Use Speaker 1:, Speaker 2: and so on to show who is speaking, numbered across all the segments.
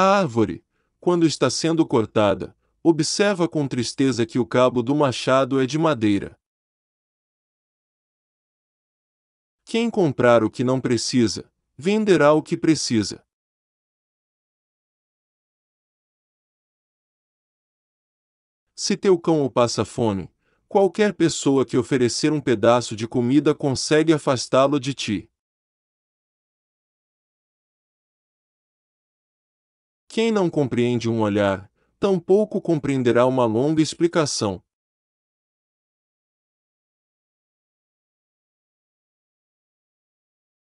Speaker 1: A árvore, quando está sendo cortada, observa com tristeza que o cabo do machado é de madeira. Quem comprar o que não precisa, venderá o que precisa. Se teu cão o passa fome, qualquer pessoa que oferecer um pedaço de comida consegue afastá-lo de ti.
Speaker 2: Quem não compreende um olhar, tampouco compreenderá uma longa explicação.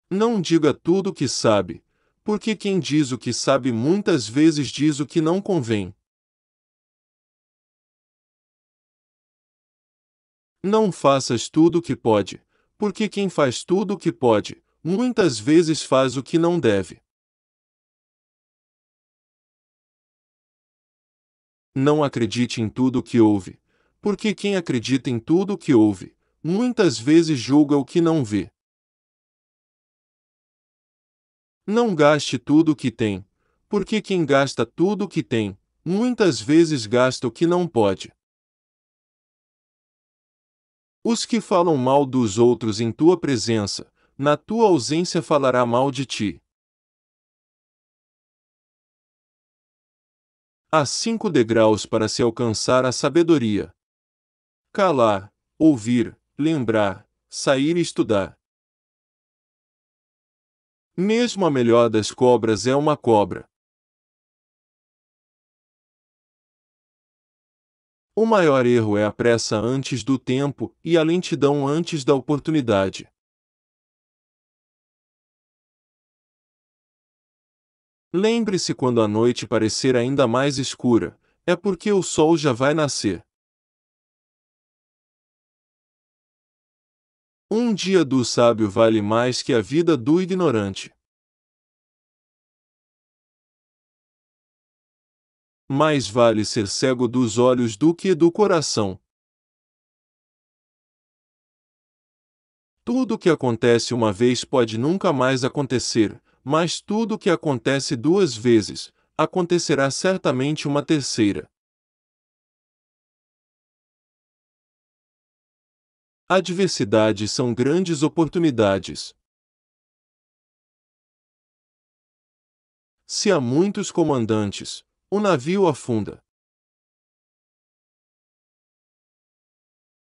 Speaker 1: Não diga tudo o que sabe, porque quem diz o que sabe muitas vezes diz o que não convém. Não faças tudo o que pode, porque quem faz tudo o que pode, muitas vezes faz o que não deve.
Speaker 2: não acredite em tudo
Speaker 1: o que ouve, porque quem acredita em tudo o que ouve, muitas vezes julga o que não vê. Não gaste tudo o que tem, porque quem gasta tudo o que tem, muitas vezes gasta o que não pode. Os que falam mal dos outros em tua presença, na tua ausência falará mal de ti. Há cinco degraus para se alcançar a sabedoria: calar, ouvir, lembrar, sair e estudar. Mesmo a melhor das cobras é
Speaker 2: uma cobra. O maior erro é a pressa antes do tempo e a lentidão antes da oportunidade. Lembre-se quando a noite parecer ainda mais escura, é porque o sol já vai nascer. Um dia do sábio vale mais que a vida do ignorante. Mais vale ser cego dos olhos
Speaker 1: do que do coração. Tudo o que acontece uma vez pode nunca mais acontecer, mas tudo o que acontece duas vezes, acontecerá certamente uma terceira.
Speaker 2: Adversidades são grandes oportunidades. Se há muitos comandantes, o navio afunda.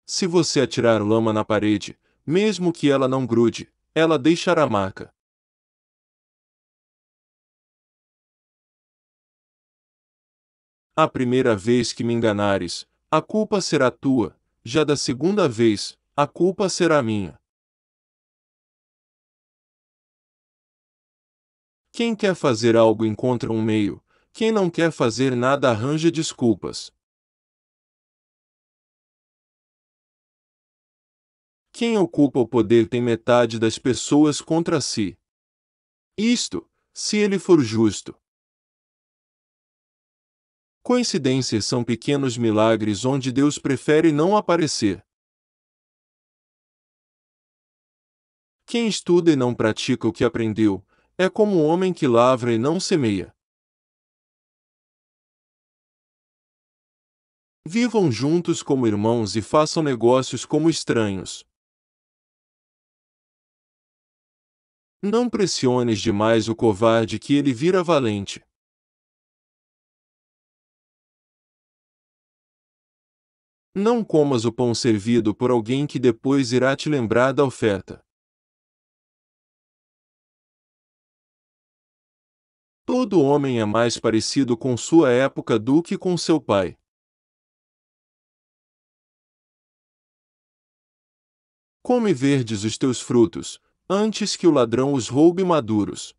Speaker 2: Se você atirar lama na parede, mesmo que ela não grude, ela deixará marca.
Speaker 1: A primeira vez que me enganares, a culpa será tua, já da segunda vez, a culpa será minha.
Speaker 2: Quem quer fazer algo encontra um meio, quem não quer fazer nada arranja desculpas. Quem ocupa o
Speaker 1: poder tem metade das pessoas contra si. Isto, se ele for justo. Coincidências são pequenos milagres onde Deus prefere não aparecer. Quem estuda e não pratica o que aprendeu, é como o homem que lavra e
Speaker 2: não semeia.
Speaker 1: Vivam juntos como irmãos e façam negócios como estranhos. Não pressiones demais o covarde que ele
Speaker 2: vira valente. Não comas o pão servido por alguém que depois irá te lembrar da oferta. Todo homem é mais parecido com sua época do que com seu pai. Come verdes os teus frutos, antes que o ladrão os roube maduros.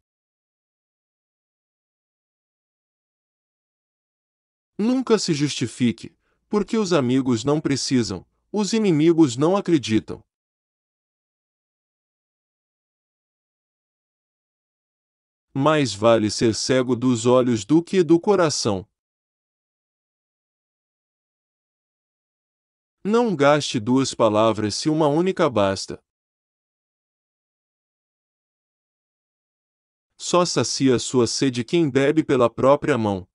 Speaker 2: Nunca se justifique, porque os amigos não precisam, os inimigos não acreditam. Mais vale ser cego dos olhos do que do coração. Não gaste duas palavras se uma única basta. Só sacia sua sede quem bebe pela própria mão.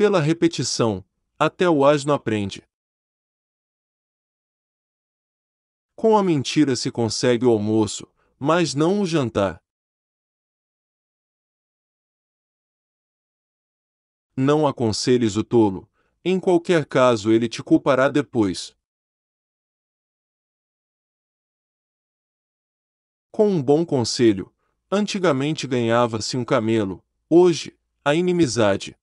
Speaker 2: pela repetição, até o asno aprende. Com a mentira se consegue o almoço, mas não o jantar. Não aconselhes o tolo, em qualquer caso ele te culpará depois. Com um bom conselho, antigamente ganhava-se um camelo, hoje, a inimizade.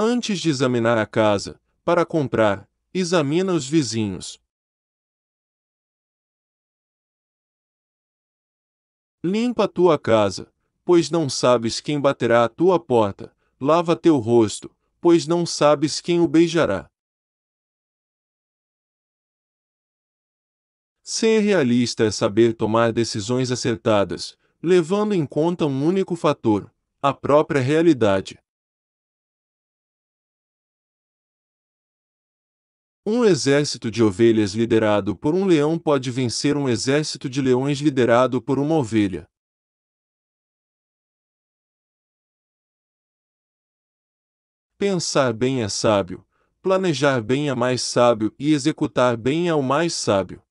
Speaker 2: Antes de examinar a casa, para comprar, examina os vizinhos.
Speaker 1: Limpa a tua casa, pois não sabes quem baterá à tua porta. Lava teu rosto, pois não sabes quem o beijará. Ser realista é saber tomar decisões acertadas, levando em conta um único fator, a própria realidade. Um exército de ovelhas liderado por um leão pode vencer um exército de leões liderado por uma ovelha. Pensar bem é sábio, planejar bem é mais sábio e executar bem é o mais sábio.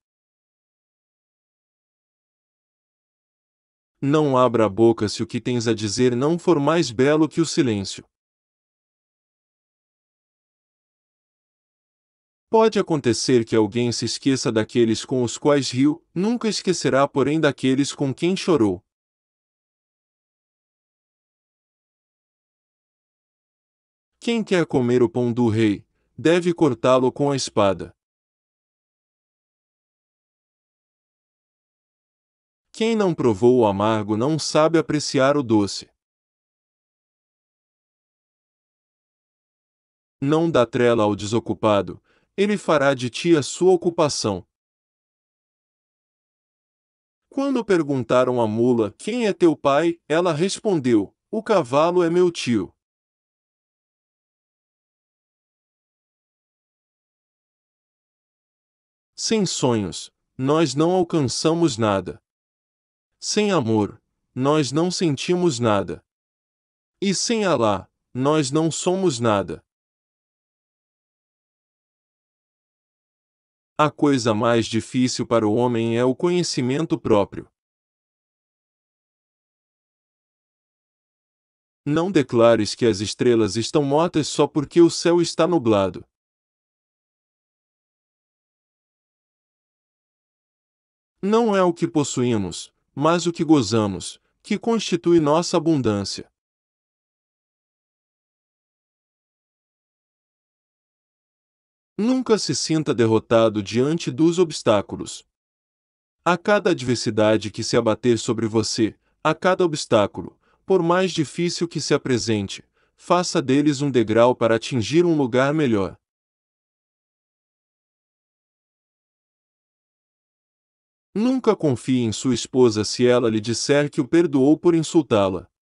Speaker 1: Não abra a boca se o que tens a dizer não for mais belo que o silêncio. Pode acontecer que alguém se esqueça daqueles com os quais riu, nunca esquecerá, porém, daqueles com quem chorou.
Speaker 2: Quem quer comer o pão do rei, deve cortá-lo com a espada. Quem não provou o amargo não sabe apreciar o doce.
Speaker 1: Não dá trela ao desocupado, ele fará de ti a sua ocupação. Quando perguntaram à mula quem é teu pai,
Speaker 2: ela respondeu: O cavalo é meu tio. Sem sonhos,
Speaker 1: nós não alcançamos nada. Sem amor, nós não sentimos nada. E sem Alá, nós não somos nada.
Speaker 2: A coisa mais difícil para o homem é o conhecimento próprio. Não declares que as estrelas estão mortas só porque o céu está nublado. Não é o que possuímos, mas o que gozamos, que constitui nossa abundância.
Speaker 1: Nunca se sinta derrotado diante dos obstáculos. A cada adversidade que se abater sobre você, a cada obstáculo, por mais difícil que se apresente, faça deles um degrau para atingir um lugar melhor.
Speaker 2: Nunca confie em sua esposa se ela lhe disser que o perdoou por insultá-la.